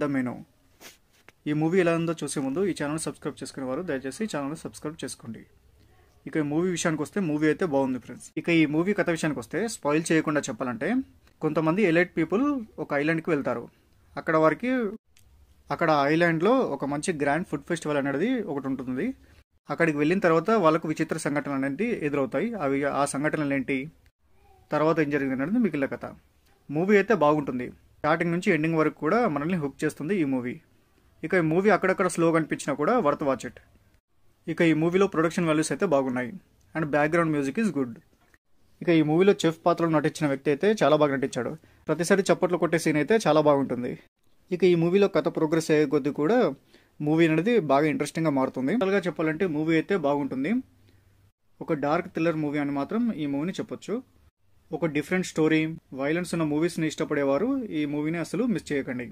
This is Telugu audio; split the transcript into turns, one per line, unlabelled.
ద మెనో ఈ మూవీ ఎలా ఉందో చూసే ముందు ఈ ఛానల్ సబ్స్క్రైబ్ చేసుకునే వారు దయచేసి ఛానల్ని సబ్స్క్రైబ్ చేసుకోండి ఇక ఈ మూవీ విషయానికి వస్తే మూవీ అయితే బాగుంది ఫ్రెండ్స్ ఇక ఈ మూవీ కథ విషయానికి వస్తే స్పాయిల్ చేయకుండా చెప్పాలంటే కొంతమంది ఎలైట్ పీపుల్ ఒక ఐలాండ్కి వెళ్తారు అక్కడ వారికి అక్కడ ఐలాండ్లో ఒక మంచి గ్రాండ్ ఫుడ్ ఫెస్టివల్ అనేది ఒకటి ఉంటుంది అక్కడికి వెళ్ళిన తర్వాత వాళ్ళకు విచిత్ర సంఘటనలు అనేది ఎదురవుతాయి అవి ఆ సంఘటనలు ఏంటి తర్వాత ఏం జరిగింది అనేది మిగిలిన కథ మూవీ అయితే బాగుంటుంది స్టార్టింగ్ నుంచి ఎండింగ్ వరకు కూడా మనల్ని హుక్ చేస్తుంది ఈ మూవీ ఇక ఈ మూవీ అక్కడక్కడ స్లోగా అనిపించినా కూడా వర్త్ వాచ్ ఇట్ ఇక ఈ మూవీలో ప్రొడక్షన్ వాల్యూస్ అయితే బాగున్నాయి and background music is good ఇక ఈ మూవీలో చెఫ్ పాత్రలో నటించిన వ్యక్తి అయితే చాలా బాగా నటించాడు ప్రతిసారి చప్పట్లు కొట్టే సీన్ అయితే చాలా బాగుంటుంది ఇక ఈ మూవీలో కథ ప్రోగ్రెస్ అయ్యే కొద్దీ కూడా మూవీ అనేది బాగా ఇంట్రెస్టింగ్గా మారుతుంది అసలుగా చెప్పాలంటే మూవీ అయితే బాగుంటుంది ఒక డార్క్ థ్రిల్లర్ మూవీ అని మాత్రం ఈ మూవీని చెప్పొచ్చు ఒక డిఫరెంట్ స్టోరీ వైలెన్స్ ఉన్న మూవీస్ని ఇష్టపడేవారు ఈ మూవీని అసలు మిస్ చేయకండి